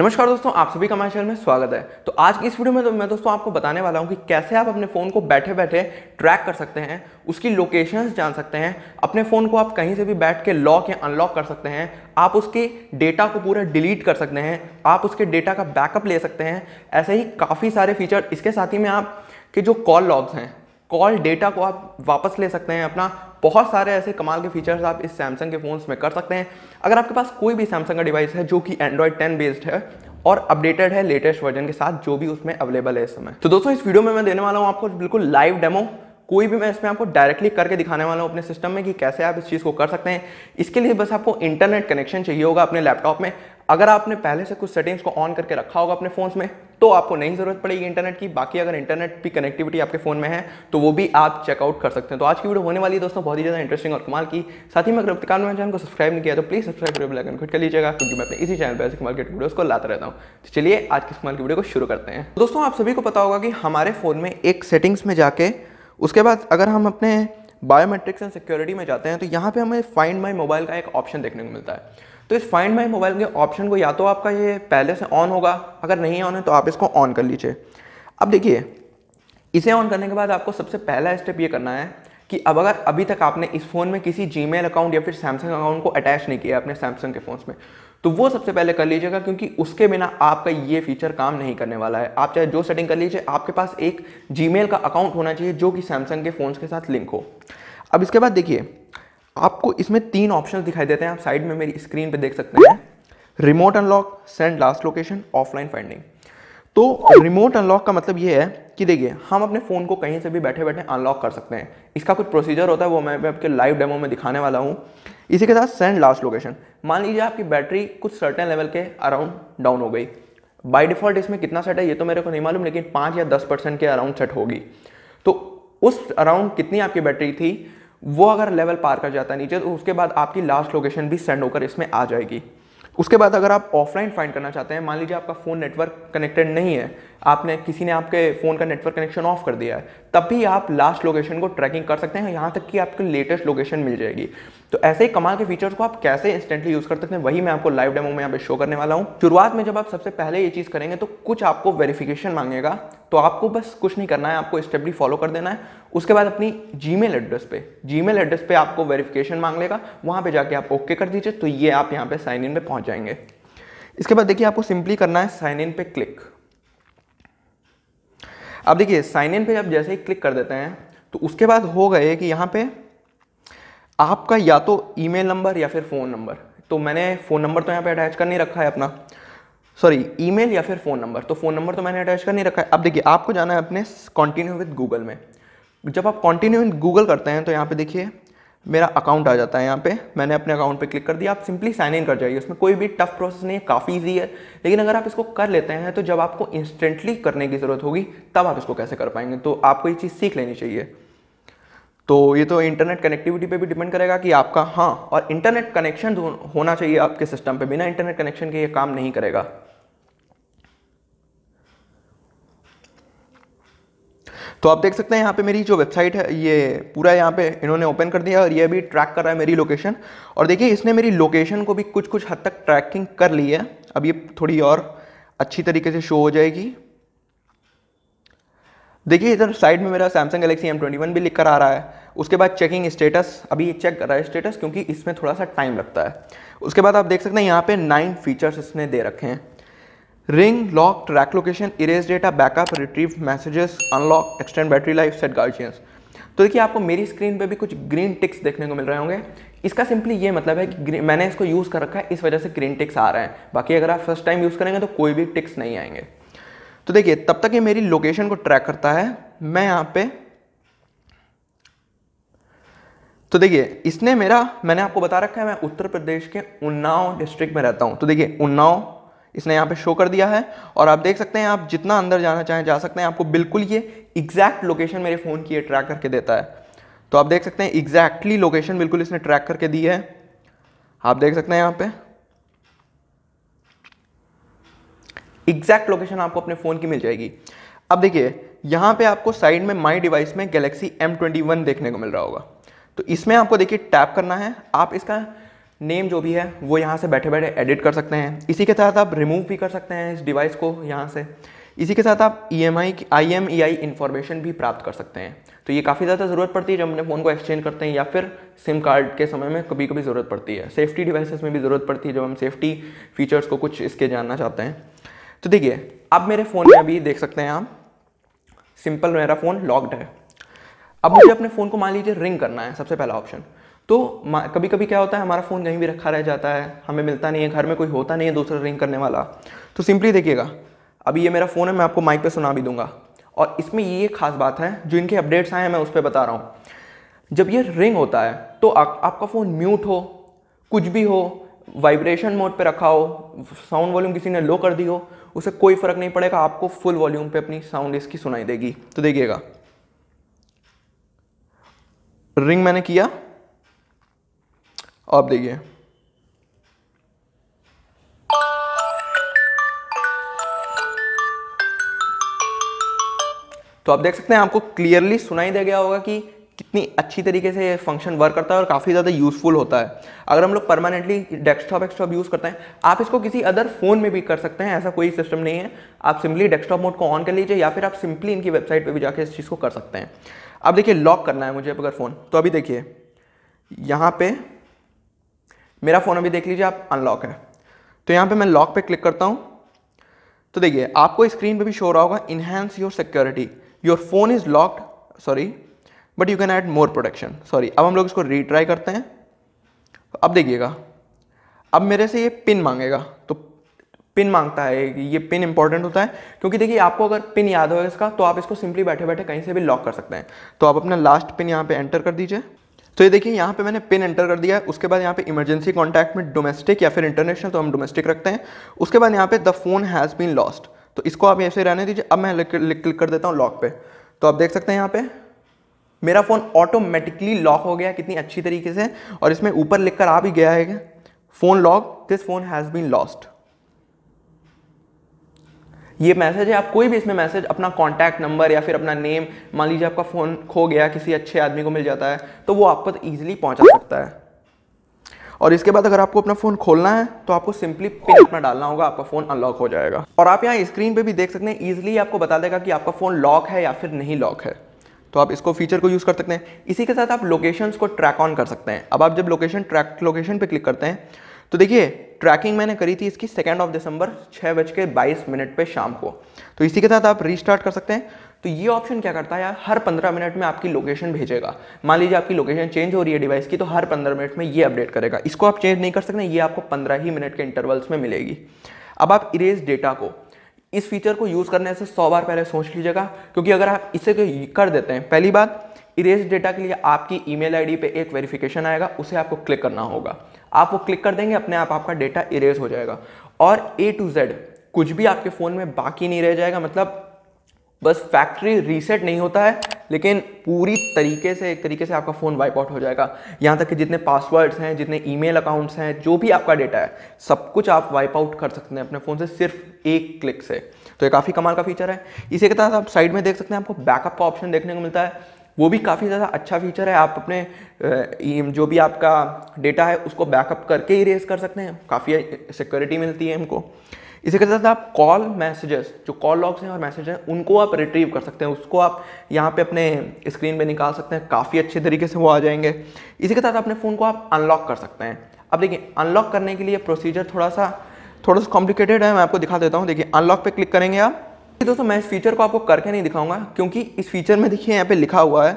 नमस्कार दोस्तों आप सभी का हमारे चैनल में स्वागत है तो आज की इस वीडियो में तो मैं दोस्तों आपको बताने वाला हूँ कि कैसे आप अपने फ़ोन को बैठे बैठे ट्रैक कर सकते हैं उसकी लोकेशंस जान सकते हैं अपने फ़ोन को आप कहीं से भी बैठ के लॉक या अनलॉक कर सकते हैं आप उसके डेटा को पूरा डिलीट कर सकते हैं आप उसके डेटा का बैकअप ले सकते हैं ऐसे ही काफ़ी सारे फीचर इसके साथ ही में आप के जो कॉल लॉग्स हैं कॉल डेटा को आप वापस ले सकते हैं अपना बहुत सारे ऐसे कमाल के फीचर्स आप इस सैमसंग के फ़ोन्स में कर सकते हैं अगर आपके पास कोई भी सैमसंग का डिवाइस है जो कि एंड्रॉयड टेन बेस्ड है और अपडेटेड है लेटेस्ट वर्जन के साथ जो भी उसमें अवेलेबल है इस समय तो दोस्तों इस वीडियो में मैं देने वाला हूँ आपको बिल्कुल लाइव डेमो कोई भी मैं इसमें आपको डायरेक्टली करके दिखाने वाला हूँ अपने सिस्टम में कि कैसे आप इस चीज़ को कर सकते हैं इसके लिए बस आपको इंटरनेट कनेक्शन चाहिए होगा अपने लैपटॉप में अगर आपने पहले से कुछ सेटिंग्स को ऑन करके रखा होगा अपने फ़ोन्स में तो आपको नहीं ज़रूरत पड़ेगी इंटरनेट की बाकी अगर इंटरनेट की कनेक्टिविटी आपके फ़ोन में है तो वो भी आप चेकआउट कर सकते हैं तो आज की वीडियो होने वाली है दोस्तों बहुत ही ज़्यादा इंटरेस्टिंग और कमाल की साथ ही में अगर में चैनल को सब्सक्राइब नहीं किया तो प्लीज़ सब्सक्राइब करें बेलाइकन खुद कर लीजिएगा क्योंकि मैं अपने इसी चैनल पर ऐसे कमाल के वीडियोज़ को लाता रहता हूँ तो चलिए आज की कमाल की वीडियो को शुरू करते हैं दोस्तों आप सभी को पता होगा कि हमारे फ़ोन में एक सेटिंग्स में जाकर उसके बाद अगर हम अपने बायोमेट्रिक्स एंड सिक्योरिटी में जाते हैं तो यहाँ पे हमें फाइंड माई मोबाइल का एक ऑप्शन देखने को मिलता है तो इस फाइंड माई मोबाइल के ऑप्शन को या तो आपका ये पहले से ऑन होगा अगर नहीं ऑन है तो आप इसको ऑन कर लीजिए अब देखिए इसे ऑन करने के बाद आपको सबसे पहला स्टेप ये करना है कि अब अगर अभी तक आपने इस फ़ोन में किसी जी अकाउंट या फिर सैमसंग अकाउंट को अटैच नहीं किया अपने सैमसंग के फोन में तो वो सबसे पहले कर लीजिएगा क्योंकि उसके बिना आपका ये फीचर काम नहीं करने वाला है आप चाहे जो सेटिंग कर लीजिए आपके पास एक जी का अकाउंट होना चाहिए जो कि सैमसंग के फ़ोन्स के साथ लिंक हो अब इसके बाद देखिए आपको इसमें तीन ऑप्शन दिखाई देते हैं आप साइड में मेरी स्क्रीन पर देख सकते हैं remote unlock send last location offline finding तो रिमोट अनलॉक का मतलब यह है कि देखिए हम अपने फ़ोन को कहीं से भी बैठे बैठे अनलॉक कर सकते हैं इसका कुछ प्रोसीजर होता है वो मैं आपके लाइव डेमो में दिखाने वाला हूँ इसी के साथ सेंड लास्ट लोकेशन मान लीजिए आपकी बैटरी कुछ सर्टेन लेवल के अराउंड डाउन हो गई बाय डिफ़ॉल्ट इसमें कितना सेट है ये तो मेरे को नहीं मालूम लेकिन पाँच या दस परसेंट के अराउंड सेट होगी तो उस अराउंड कितनी आपकी बैटरी थी वो अगर लेवल पार कर जाता है नीचे तो उसके बाद आपकी लास्ट लोकेशन भी सेंड होकर इसमें आ जाएगी उसके बाद अगर आप ऑफलाइन फाइंड करना चाहते हैं मान लीजिए आपका फ़ोन नेटवर्क कनेक्टेड नहीं है आपने किसी ने आपके फ़ोन का नेटवर्क कनेक्शन ऑफ कर दिया है तब भी आप लास्ट लोकेशन को ट्रैकिंग कर सकते हैं यहाँ तक कि आपको लेटेस्ट लोकेशन मिल जाएगी तो ऐसे ही कमाल के फीचर्स को आप कैसे इंस्टेंटली यूज़ कर सकते हैं वही मैं आपको लाइव डेमो में यहाँ पे शो करने वाला हूँ शुरुआत में जब आप सबसे पहले ये चीज़ करेंगे तो कुछ आपको वेरिफिकेशन मांगेगा तो आपको बस कुछ नहीं करना है आपको स्टेपली फॉलो कर देना है उसके बाद अपनी जी एड्रेस पे जी एड्रेस पे आपको वेरिफिकेशन मांग लेगा वहां पर जाके आप ओके कर दीजिए तो ये आप यहाँ पे साइन इन पे पहुंच जाएंगे इसके बाद देखिए आपको सिंपली करना है साइन इन पे क्लिक अब देखिए साइन इन पे आप जैसे ही क्लिक कर देते हैं तो उसके बाद हो गए कि यहाँ पे आपका या तो ईमेल नंबर या फिर फ़ोन नंबर तो मैंने फ़ोन नंबर तो यहाँ पे अटैच कर नहीं रखा है अपना सॉरी ईमेल या फिर फ़ोन नंबर तो फ़ोन नंबर तो मैंने अटैच कर नहीं रखा है अब देखिए आपको जाना है अपने कॉन्टिन्यू विद गूगल में जब आप कॉन्टिन्यू विद गूगल करते हैं तो यहाँ पर देखिए मेरा अकाउंट आ जाता है यहाँ पे मैंने अपने अकाउंट पे क्लिक कर दिया आप सिंपली साइन इन कर जाइए उसमें कोई भी टफ प्रोसेस नहीं है काफ़ी ईजी है लेकिन अगर आप इसको कर लेते हैं तो जब आपको इंस्टेंटली करने की ज़रूरत होगी तब आप इसको कैसे कर पाएंगे तो आपको ये चीज़ सीख लेनी चाहिए तो ये तो इंटरनेट कनेक्टिविटी पे भी डिपेंड करेगा कि आपका हाँ और इंटरनेट कनेक्शन होना चाहिए आपके सिस्टम पे बिना इंटरनेट कनेक्शन के ये काम नहीं करेगा तो आप देख सकते हैं यहाँ पे मेरी जो वेबसाइट है ये पूरा यहाँ पे इन्होंने ओपन कर दिया और ये भी ट्रैक कर रहा है मेरी लोकेशन और देखिए इसने मेरी लोकेशन को भी कुछ कुछ हद तक ट्रैकिंग कर ली है अब ये थोड़ी और अच्छी तरीके से शो हो जाएगी देखिए इधर साइड में मेरा Samsung Galaxy M twenty one भी लिख कर आ रहा है उसके बाद चेकिंग स्टेटस अभी ये चेक कर रहा है स्टेटस क्योंकि इसमें थोड़ा सा टाइम लगता है उसके बाद आप देख सकते हैं यहाँ पे नाइन फीचर्स इसने दे रखे हैं ring lock track location erase data backup retrieve messages unlock extend battery life set guardians तो देखिए आपको मेरी स्क्रीन पे भी कुछ ग्रीन टिक्स देखने को मिल रहे होंगे इसका सिंपली ये मतलब है कि मैंने इसको यूज़ कर रखा है इस वजह से ग्रीन टिक्स आ रहे हैं बाकी अगर आप फर्स्ट टाइम यूज़ करेंगे तो कोई भी टिक्स नहीं आएंगे तो देखिए तब तक ये मेरी लोकेशन को ट्रैक करता है मैं यहाँ पर तो देखिए इसने मेरा मैंने आपको बता रखा है मैं उत्तर प्रदेश के उन्नाव डिस्ट्रिक्ट में रहता हूँ तो देखिए उन्नाव इसने यहाँ पे शो कर दिया है और आप देख सकते हैं आप जितना अंदर जाना चाहें जा सकते हैं आपको बिल्कुल ये एग्जैक्ट लोकेशन मेरे फ़ोन की ये ट्रैक करके देता है तो आप देख सकते हैं एग्जैक्टली लोकेशन बिल्कुल इसने ट्रैक करके दी है आप देख सकते हैं यहाँ पे एग्जैक्ट लोकेशन आपको अपने फ़ोन की मिल जाएगी अब देखिए यहाँ पे आपको साइड में माई डिवाइस में गैलेक्सी M21 देखने को मिल रहा होगा तो इसमें आपको देखिए टैप करना है आप इसका नेम जो भी है वो यहाँ से बैठे बैठे एडिट कर सकते हैं इसी के साथ आप रिमूव भी कर सकते हैं इस डिवाइस को यहाँ से इसी के साथ आप ई एम आई की I M E I information भी प्राप्त कर सकते हैं तो ये काफ़ी ज़्यादा ज़रूरत पड़ती है जब अपने फ़ोन को एक्सचेंज करते हैं या फिर सिम कार्ड के समय में कभी कभी ज़रूरत पड़ती है सेफ्टी डिवाइसेस में भी ज़रूरत पड़ती है जब हम सेफ्टी फीचर्स को कुछ इसके जानना चाहते हैं तो देखिए अब मेरे फ़ोन में अभी देख सकते हैं आप सिंपल मेरा फ़ोन लॉक्ड है अब मुझे अपने फ़ोन को मान लीजिए रिंग करना है सबसे पहला ऑप्शन तो कभी कभी क्या होता है हमारा फ़ोन कहीं भी रखा रह जाता है हमें मिलता नहीं है घर में कोई होता नहीं है दूसरा रिंग करने वाला तो सिंपली देखिएगा अभी ये मेरा फ़ोन है मैं आपको माइक पे सुना भी दूंगा और इसमें ये खास बात है जो इनके अपडेट्स आए हैं मैं उस पर बता रहा हूँ जब ये रिंग होता है तो आ, आपका फ़ोन म्यूट हो कुछ भी हो वाइब्रेशन मोड पे रखा हो साउंड वॉल्यूम किसी ने लो कर दी हो उसे कोई फ़र्क नहीं पड़ेगा आपको फुल वॉल्यूम पे अपनी साउंड इसकी सुनाई देगी तो देखिएगा रिंग मैंने किया आप देखिए तो आप देख सकते हैं आपको क्लियरली सुनाई दे गया होगा कि कितनी अच्छी तरीके से फंक्शन वर्क करता है और काफ़ी ज़्यादा यूज़फुल होता है अगर हम लोग परमानेंटली डेस्कटॉप एक्सटॉप यूज़ करते हैं आप इसको किसी अदर फ़ोन में भी कर सकते हैं ऐसा कोई सिस्टम नहीं है आप सिंपली डेस्कटॉप मोड को ऑन कर लीजिए या फिर आप सिंपली इनकी वेबसाइट पर भी जाकर इस चीज़ को कर सकते हैं अब देखिए लॉक करना है मुझे अगर फ़ोन तो अभी देखिए यहाँ पर मेरा फ़ोन अभी देख लीजिए आप अनलॉक है तो यहाँ पर मैं लॉक पर क्लिक करता हूँ तो देखिए आपको स्क्रीन पर भी शो रहा होगा enhance your security your phone is locked sorry but you can add more production sorry अब हम लोग इसको रीट्राई करते हैं अब देखिएगा अब मेरे से ये पिन मांगेगा तो पिन मांगता है ये पिन इंपॉर्टेंट होता है क्योंकि देखिए आपको अगर पिन याद होगा इसका तो आप इसको सिंपली बैठे बैठे कहीं से भी लॉक कर सकते हैं तो आप अपना लास्ट पिन यहाँ पे एंटर कर दीजिए तो ये देखिए यहाँ पे मैंने पिन एंटर कर दिया है उसके बाद यहाँ पे इमरजेंसी कॉन्टैक्ट में डोमेस्टिक या फिर इंटरनेशनल तो हम डोमेस्टिक रखते हैं उसके बाद यहाँ पे the phone has been lost तो इसको आप ऐसे रहने दीजिए अब मैं क्लिक कर देता हूँ लॉक पे तो आप देख सकते हैं यहाँ पे मेरा फ़ोन ऑटोमेटिकली लॉक हो गया कितनी अच्छी तरीके से और इसमें ऊपर लिख कर आ भी गया है phone lock this phone has been lost ये मैसेज है आप कोई भी इसमें मैसेज अपना कॉन्टैक्ट नंबर या फिर अपना नेम मान लीजिए आपका फ़ोन खो गया किसी अच्छे आदमी को मिल जाता है तो वो आपको ईजिली पहुंचा सकता है और इसके बाद अगर आपको अपना फ़ोन खोलना है तो आपको सिंपली पिन अपना डालना होगा आपका फ़ोन अनलॉक हो जाएगा और आप यहाँ स्क्रीन पे भी देख सकते हैं ईजिली आपको बता देगा कि आपका फ़ोन लॉक है या फिर नहीं लॉक है तो आप इसको फीचर को यूज़ कर सकते हैं इसी के साथ आप लोकेशंस को ट्रैक ऑन कर सकते हैं अब आप जब लोकेशन ट्रैक लोकेशन पे क्लिक करते हैं तो देखिए ट्रैकिंग मैंने करी थी इसकी सेकेंड ऑफ दिसंबर छः बज के बाईस मिनट पर शाम को तो इसी के साथ आप रीस्टार्ट कर सकते हैं तो ये ऑप्शन क्या करता है यार हर पंद्रह मिनट में आपकी लोकेशन भेजेगा मान लीजिए आपकी लोकेशन चेंज हो रही है डिवाइस की तो हर पंद्रह मिनट में ये अपडेट करेगा इसको आप चेंज नहीं कर सकते ये आपको पंद्रह ही मिनट के इंटरवल्स में मिलेगी अब आप इरेज डेटा को इस फीचर को यूज़ करने से सौ बार पहले सोच लीजिएगा क्योंकि अगर आप इसे कर देते हैं पहली बात इरेज डेटा के लिए आपकी ईमेल आईडी पे एक वेरिफिकेशन आएगा उसे आपको क्लिक करना होगा आप वो क्लिक कर देंगे अपने आप आपका डेटा इरेज हो जाएगा और ए टू जेड कुछ भी आपके फ़ोन में बाकी नहीं रह जाएगा मतलब बस फैक्ट्री रीसेट नहीं होता है लेकिन पूरी तरीके से एक तरीके से आपका फ़ोन वाइप आउट हो जाएगा यहाँ तक कि जितने पासवर्ड्स हैं जितने ईमेल अकाउंट्स हैं जो भी आपका डेटा है सब कुछ आप वाइप आउट कर सकते हैं अपने फ़ोन से सिर्फ एक क्लिक से तो ये काफ़ी कमाल का फीचर है इसी के साथ आप साइड में देख सकते हैं आपको बैकअप का ऑप्शन देखने को मिलता है वो भी काफ़ी ज़्यादा अच्छा फीचर है आप अपने जो भी आपका डेटा है उसको बैकअप करके इरेज कर सकते हैं काफ़ी सिक्योरिटी मिलती है हमको इसी के साथ आप कॉल मैसेजेस जो कॉल लॉग्स हैं और मैसेज हैं उनको आप रिट्रीव कर सकते हैं उसको आप यहाँ पे अपने स्क्रीन पे निकाल सकते हैं काफ़ी अच्छे तरीके से वो आ जाएंगे इसी के साथ अपने फ़ोन को आप अनलॉक कर सकते हैं अब देखिए अनलॉक करने के लिए प्रोसीजर थोड़ा सा थोड़ा सा कॉम्प्लिकेटेड है मैं आपको दिखा देता हूँ देखिए अनलॉक पर क्लिक करेंगे आप दोस्तों मैं इस फीचर को आपको करके नहीं दिखाऊंगा क्योंकि इस फीचर में देखिए यहाँ पर लिखा हुआ है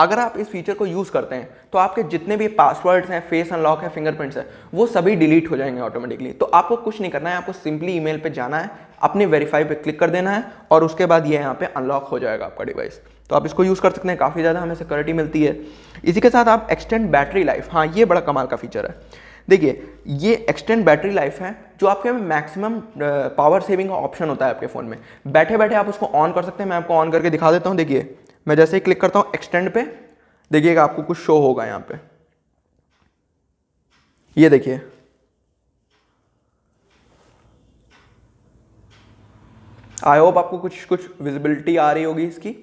अगर आप इस फीचर को यूज़ करते हैं तो आपके जितने भी पासवर्ड्स हैं फेस अनलॉक है फिंगरप्रिंट्स है वो सभी डिलीट हो जाएंगे ऑटोमेटिकली तो आपको कुछ नहीं करना है आपको सिंपली ईमेल पे जाना है अपने वेरीफाई पे क्लिक कर देना है और उसके बाद ये यहाँ पे अनलॉक हो जाएगा आपका डिवाइस तो आप इसको यूज़ कर सकते हैं काफ़ी ज़्यादा हमें सिक्योरिटी मिलती है इसी के साथ आप एक्सटेंड बैटरी लाइफ हाँ ये बड़ा कमाल का फीचर है देखिए ये एक्सटेंड बैटरी लाइफ है जो आपके मैक्सिमम पावर सेविंग का ऑप्शन होता है आपके फ़ोन में बैठे बैठे आप उसको ऑन कर सकते हैं मैं आपको ऑन करके दिखा देता हूँ देखिए मैं जैसे ही क्लिक करता हूँ एक्सटेंड पे देखिएगा आपको कुछ शो होगा यहाँ पे ये देखिए आई होप आपको कुछ कुछ विजिबिलिटी आ रही होगी इसकी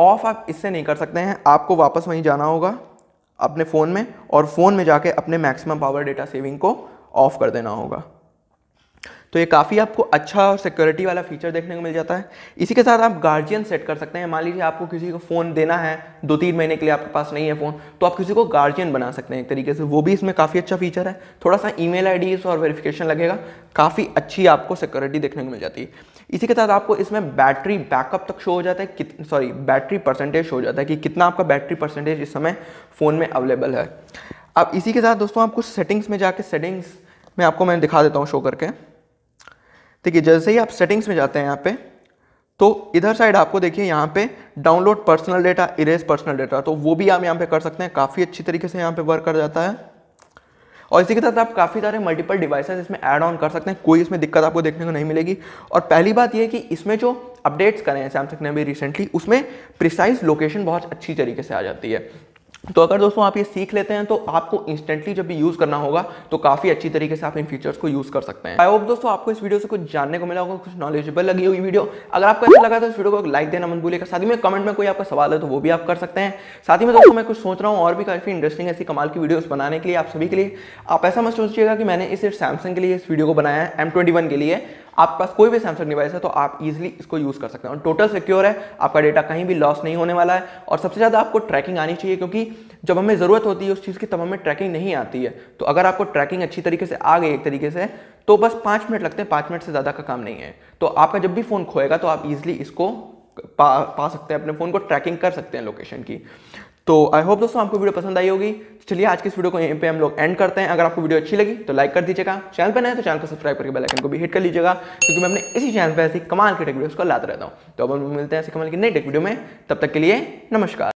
ऑफ आप इससे नहीं कर सकते हैं आपको वापस वहीं जाना होगा अपने फ़ोन में और फ़ोन में जाके अपने मैक्सिमम पावर डेटा सेविंग को ऑफ कर देना होगा तो ये काफ़ी आपको अच्छा और सिक्योरिटी वाला फीचर देखने को मिल जाता है इसी के साथ आप गार्जियन सेट कर सकते हैं मान लीजिए आपको किसी को फ़ोन देना है दो तीन महीने के लिए आपके पास नहीं है फ़ोन तो आप किसी को गार्जियन बना सकते हैं एक तरीके से वो भी इसमें काफ़ी अच्छा फीचर है थोड़ा सा ई मेल और वेरिफिकेशन लगेगा काफ़ी अच्छी आपको सिक्योरिटी देखने को मिल जाती है इसी के साथ आपको इसमें बैटरी बैकअप तक शो हो जाता है कित सॉरी बैटरी परसेंटेज शो हो जाता है कि कितना आपका बैटरी परसेंटेज इस समय फ़ोन में अवेलेबल है अब इसी के साथ दोस्तों आपको सेटिंग्स में जाके सेटिंग्स में आपको मैं दिखा देता हूँ शो करके देखिए जैसे ही आप सेटिंग्स में जाते हैं यहाँ पे तो इधर साइड आपको देखिए यहाँ पे download personal data erase personal data तो वो भी आप यहाँ पे कर सकते हैं काफ़ी अच्छी तरीके से यहाँ पे वर्क कर जाता है और इसी के साथ आप काफ़ी सारे मल्टीपल डिवाइसेस इसमें ऐड ऑन कर सकते हैं कोई इसमें दिक्कत आपको देखने को नहीं मिलेगी और पहली बात यह कि इसमें जो अपडेट्स करें हैं सैमसंग ने अभी रिसेंटली उसमें प्रिसाइज लोकेशन बहुत अच्छी तरीके से आ जाती है तो अगर दोस्तों आप ये सीख लेते हैं तो आपको इंस्टेंटली जब भी यूज़ करना होगा तो काफ़ी अच्छी तरीके से आप इन फीचर्स को यूज़ कर सकते हैं आई होप दोस्तों आपको इस वीडियो से कुछ जानने को मिला होगा कुछ नॉलेजेबल लगी होगी वीडियो अगर आपको अच्छा लगा तो इस वीडियो को लाइक देना मन भूलिएगा साथ ही में कमेंट में कोई आपका सवाल है तो वो भी आप कर सकते हैं साथ ही में दोस्तों मैं कुछ सोच रहा हूँ और भी काफ़ी इंटरेस्टिंग ऐसी कमाल की वीडियोज़ बनाने के लिए आप सभी के लिए आप ऐसा मत सोचिएगा कि मैंने इस सैमसंग के लिए इस वीडियो को बनाया है एम के लिए आपके पास कोई भी सैमसंग डिवाइस है तो आप इजिली इसको यूज़ कर सकते हैं और टोटल सिक्योर है आपका डेटा कहीं भी लॉस नहीं होने वाला है और सबसे ज़्यादा आपको ट्रैकिंग आनी चाहिए क्योंकि जब हमें ज़रूरत होती है उस चीज़ की तब हमें ट्रैकिंग नहीं आती है तो अगर आपको ट्रैकिंग अच्छी तरीके से आ गई एक तरीके से तो बस पाँच मिनट लगते हैं पाँच मिनट से ज़्यादा का काम नहीं है तो आपका जब भी फ़ोन खोएगा तो आप ईजिली इसको पा पा सकते हैं अपने फ़ोन को ट्रैकिंग कर सकते हैं लोकेशन की तो आई होप दोस्तों आपको वीडियो पसंद आई होगी तो चलिए आज की इस वीडियो को यहीं पे हम लोग एंड करते हैं अगर आपको वीडियो अच्छी लगी तो लाइक कर दीजिएगा चैनल पर नए तो चैनल को सब्सक्राइब करके बेल आइकन को भी हिट कर लीजिएगा क्योंकि मैं अपने इसी चैनल पर ऐसी कमाल की टेक वीडियोस को लाता रहता हूँ तो अब हम मिलते हैं ऐसे कमाल की नई टेक वीडियो में तब तक के लिए नमस्कार